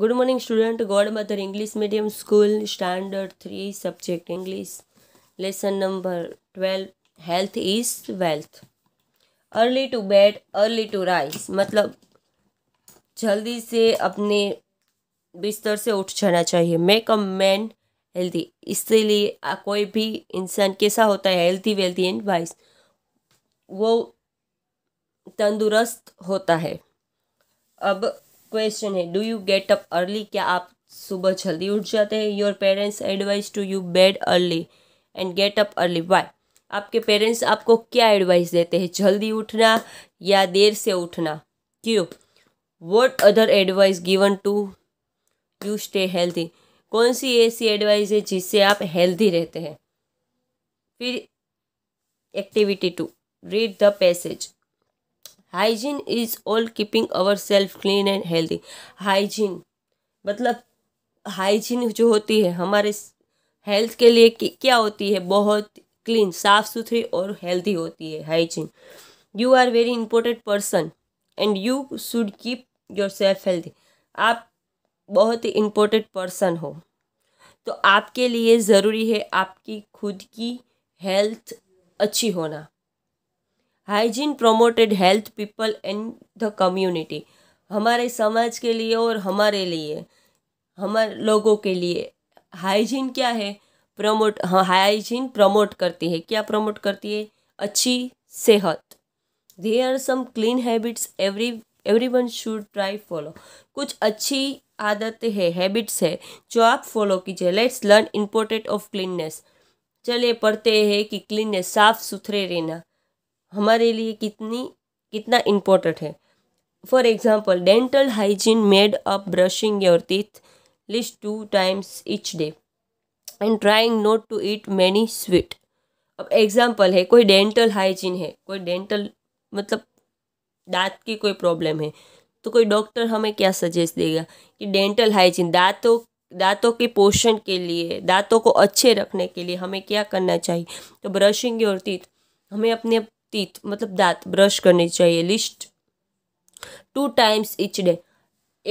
good morning student God mother English medium school standard three subject English lesson number twelve health is wealth early to bed early to rise मतलब जल्दी से अपने बिस्तर से उठ जाना चाहिए मेक अ मैन हेल्दी इसीलिए कोई भी इंसान कैसा होता है हेल्थी वेल्थी एंड वाइज वो तंदुरुस्त होता है अब क्वेश्चन है do you get up early क्या आप सुबह जल्दी उठ जाते हैं your parents advise to you bed early and get up early why आपके पेरेंट्स आपको क्या एडवाइस देते हैं जल्दी उठना या देर से उठना क्यों what other advice given to you stay healthy कौन सी ऐसी एडवाइस है जिससे आप हेल्दी रहते हैं फिर activity to read the passage hygiene is all keeping our self clean and healthy hygiene मतलब हाइजीन जो होती है हमारे हेल्थ के लिए क्या होती है बहुत क्लीन साफ़ सुथरी और हेल्दी होती है hygiene you are very important person and you should keep your self healthy आप बहुत ही इम्पोर्टेंट पर्सन हो तो आपके लिए ज़रूरी है आपकी खुद की हेल्थ अच्छी होना hygiene promoted health people and the community हमारे समाज के लिए और हमारे लिए हमारे लोगों के लिए हाइजीन क्या है प्रमोट हाइजीन प्रमोट करती है क्या प्रमोट करती है अच्छी सेहत they are some clean habits every every one should try follow कुछ अच्छी आदतें है हैबिट्स है जो आप फॉलो कीजिए let's learn important of cleanness चलिए पढ़ते हैं कि क्लीननेस साफ सुथरे रहना हमारे लिए कितनी कितना इम्पोर्टेंट है for example dental hygiene made up brushing your teeth least two times each day and trying not to eat many sweet अब एग्जाम्पल है कोई डेंटल हाइजीन है कोई डेंटल मतलब दांत की कोई प्रॉब्लम है तो कोई डॉक्टर हमें क्या सजेस्ट देगा कि डेंटल हाइजीन दांतों दांतों के पोषण के लिए दांतों को अच्छे रखने के लिए हमें क्या करना चाहिए तो ब्रशिंग योर टीथ हमें अपने टीथ मतलब दांत ब्रश करने चाहिए least two times each day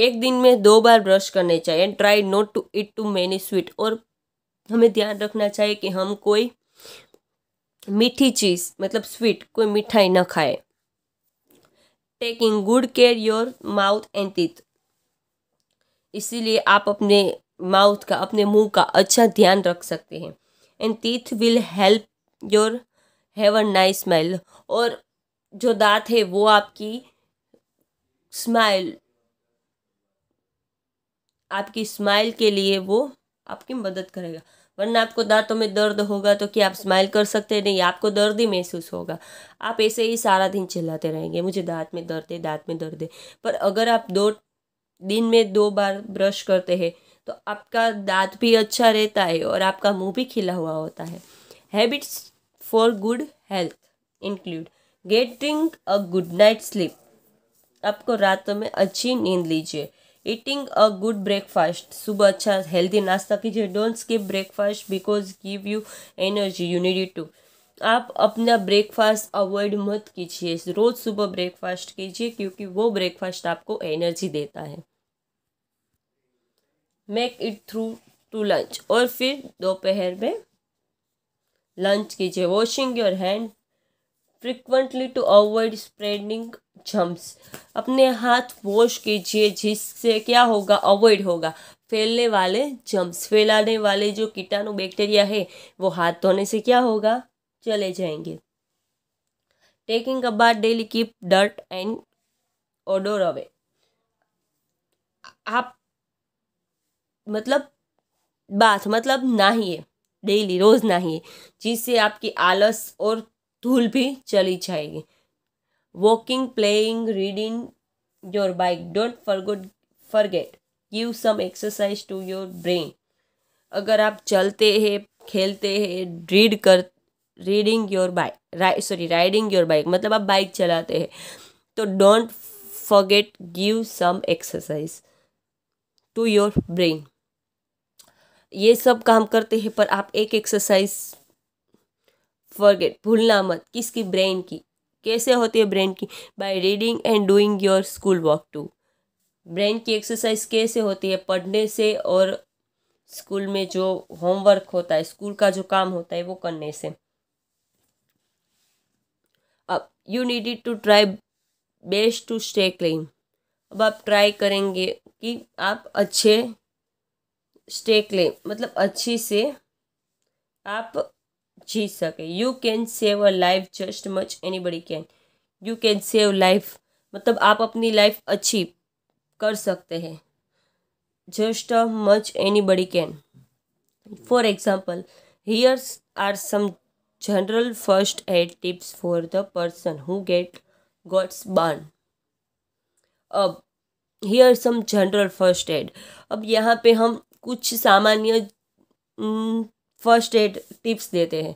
एक दिन में दो बार ब्रश करने चाहिए and try not to eat too many sweet और हमें ध्यान रखना चाहिए कि हम कोई मीठी चीज़ मतलब स्वीट कोई मिठाई ना खाए taking good care your mouth and teeth इसीलिए आप अपने माउथ का अपने मुंह का अच्छा ध्यान रख सकते हैं and teeth will help your have a nice smile और जो दांत है वो आपकी स्माइल आपकी स्माइल के लिए वो आपकी मदद करेगा वरना आपको दांतों में दर्द होगा तो क्या आप स्माइल कर सकते नहीं आपको दर्द ही महसूस होगा आप ऐसे ही सारा दिन चिल्लाते रहेंगे मुझे दांत में दर्द है दांत में दर्द है पर अगर आप दो दिन में दो बार ब्रश करते हैं तो आपका दांत भी अच्छा रहता है और आपका मुंह भी खिला हुआ होता है habits for good health include getting a good night sleep आपको रातों में अच्छी नींद लीजिए ईटिंग अ गुड ब्रेकफास्ट सुबह अच्छा हेल्दी नाश्ता कीजिए don't skip breakfast because give you energy you need to आप अपना ब्रेकफास्ट अवॉइड मत कीजिए रोज़ सुबह ब्रेकफास्ट कीजिए क्योंकि वो ब्रेकफास्ट आपको एनर्जी देता है make it through to lunch और फिर दोपहर में लंच कीजिए washing your hand frequently to avoid spreading germs अपने हाथ वॉश कीजिए जिससे क्या होगा अवॉइड होगा फैलने वाले जम्स फैलाने वाले जो कीटाणु बैक्टीरिया है वो हाथ धोने से क्या होगा चले जाएंगे taking a bath daily keep dirt and odour away आप मतलब बात मतलब है डेली रोज़ नहीं जिससे आपकी आलस और धूल भी चली जाएगी walking playing reading your bike don't forget forget give some exercise to your brain अगर आप चलते हैं खेलते हैं रीड कर reading your bike sorry riding your bike मतलब आप बाइक चलाते हैं तो don't forget give some exercise to your brain ये सब काम करते हैं पर आप एक एक्सरसाइज फॉरगेट भूलना मत किसकी ब्रेन की कैसे होती है ब्रेन की by reading and doing your school work to brain की एक्सरसाइज कैसे होती है पढ़ने से और स्कूल में जो होमवर्क होता है स्कूल का जो काम होता है वो करने से अब you needed to try best to stay clean अब आप ट्राई करेंगे कि आप अच्छे स्टेक लें मतलब अच्छी से आप जीत सके you can save a life just much anybody can you can save life मतलब आप अपनी लाइफ अच्छी कर सकते हैं just much anybody can for example here's are some general first aid tips for the person who get gods burn अब here some general first aid अब यहाँ पे हम कुछ सामान्य फर्स्ट एड टिप्स देते हैं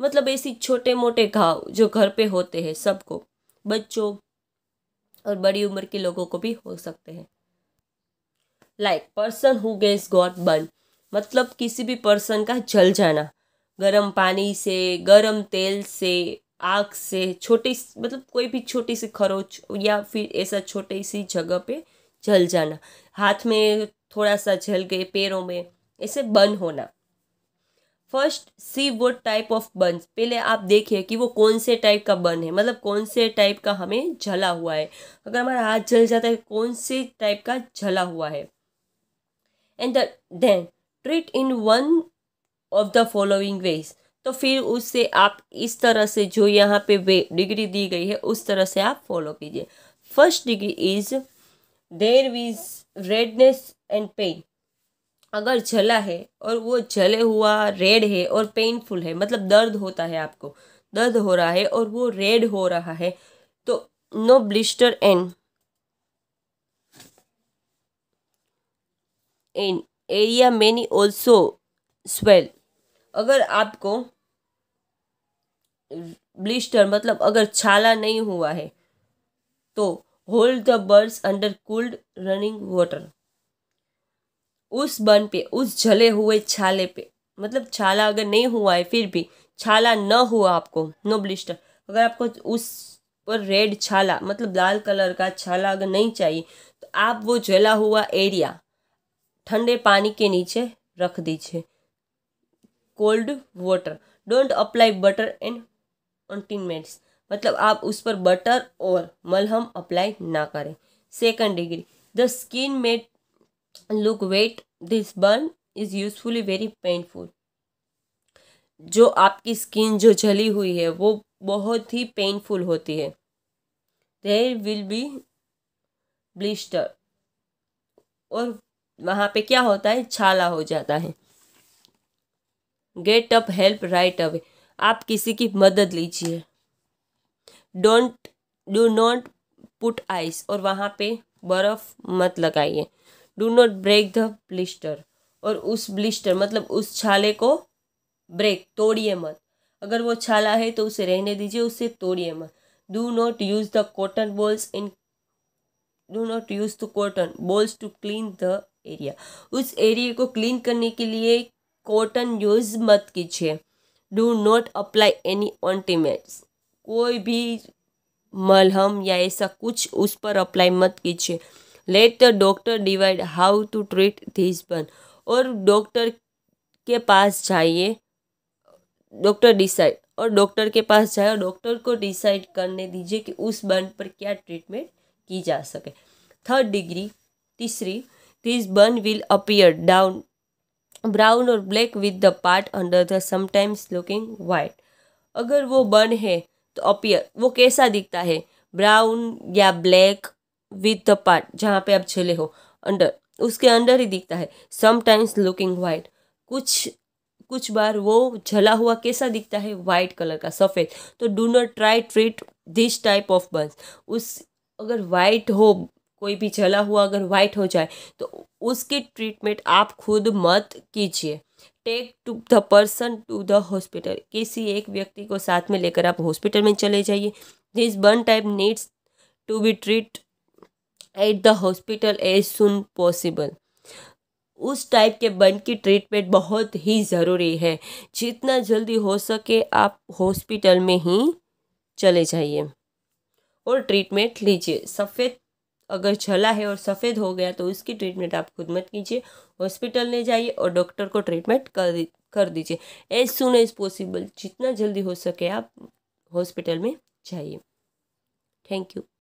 मतलब ऐसी छोटे मोटे घाव जो घर पे होते हैं सबको बच्चों और बड़ी उम्र के लोगों को भी हो सकते हैं like person who gets got burn मतलब किसी भी पर्सन का जल जाना गर्म पानी से गर्म तेल से आग से छोटी मतलब कोई भी छोटी सी खरोच या फिर ऐसा छोटी सी जगह पे जल जाना हाथ में थोड़ा सा झल गए पैरों में ऐसे बन होना फर्स्ट सी वो टाइप ऑफ बन पहले आप देखिए कि वो कौन से टाइप का बन है मतलब कौन से टाइप का हमें झला हुआ है अगर हमारा हाथ जल जाता है कौन से टाइप का झला हुआ है and then treat in one of the following ways तो फिर उससे आप इस तरह से जो यहाँ पे डिग्री दी गई है उस तरह से आप फॉलो कीजिए first degree is there with redness and pain अगर जला है और वो जले हुआ रेड है और पेनफुल है मतलब दर्द होता है आपको दर्द हो रहा है और वो रेड हो रहा है तो no blister and in area many also swell अगर आपको ब्लिस्टर मतलब अगर छाला नहीं हुआ है तो hold the burns under cool running water उस बन पे उस जले हुए छाले पे मतलब छाला अगर नहीं हुआ है फिर भी छाला न हुआ आपको नो ब्लिस्टर अगर आपको उस पर रेड छाला मतलब लाल कलर का छाला अगर नहीं चाहिए तो आप वो जला हुआ एरिया ठंडे पानी के नीचे रख दीजिए cold water don't apply butter and ointments मतलब आप उस पर बटर और मलहम अप्लाई ना करें second degree the skin made look wet this burn is usually very painful जो आपकी स्किन जो जली हुई है वो बहुत ही पेनफुल होती है देर विल बी ब्लिस्टर और वहाँ पे क्या होता है छाला हो जाता है get up help right away आप किसी की मदद लीजिए don't do not put ice और वहाँ पे बर्फ़ मत लगाइए do not break the blister और उस ब्लिस्टर मतलब उस छाले को ब्रेक तोड़िए मत अगर वो छाला है तो उसे रहने दीजिए उसे तोड़िए मत do not use the cotton balls in do not use the cotton balls to clean the area उस एरिया को क्लीन करने के लिए कॉटन यूज़ मत कीजिए do not apply any ointments कोई भी मलहम या ऐसा कुछ उस पर अप्लाई मत कीजिए let the doctor divide how to treat this burn और डॉक्टर के पास जाइए डॉक्टर डिसाइड और डॉक्टर के पास जाए और डॉक्टर को डिसाइड करने दीजिए कि उस बर्न पर क्या ट्रीटमेंट की जा सके थर्ड डिग्री तीसरी this burn will appear down brown और black with the part under the sometimes looking white अगर वो बन है अपियर वो कैसा दिखता है ब्राउन या ब्लैक विथ द पार्ट जहाँ पे आप छले हो अंडर उसके अंडर ही दिखता है समटाइम्स लुकिंग वाइट कुछ कुछ बार वो जला हुआ कैसा दिखता है वाइट कलर का सफ़ेद तो do not try treat this type of burns उस अगर वाइट हो कोई भी जला हुआ अगर वाइट हो जाए तो उसकी ट्रीटमेंट आप खुद मत कीजिए take to the person to the hospital किसी एक व्यक्ति को साथ में लेकर आप हॉस्पिटल में चले जाइए this one type needs to be treat at the hospital as soon possible उस टाइप के बन की ट्रीटमेंट बहुत ही ज़रूरी है जितना जल्दी हो सके आप हॉस्पिटल में ही चले जाइए और ट्रीटमेंट लीजिए सफ़ेद अगर जला है और सफ़ेद हो गया तो उसकी ट्रीटमेंट आप खुद मत कीजिए हॉस्पिटल ले जाइए और डॉक्टर को ट्रीटमेंट कर कर दीजिए एज सुन एज पॉसिबल जितना जल्दी हो सके आप हॉस्पिटल में जाइए थैंक यू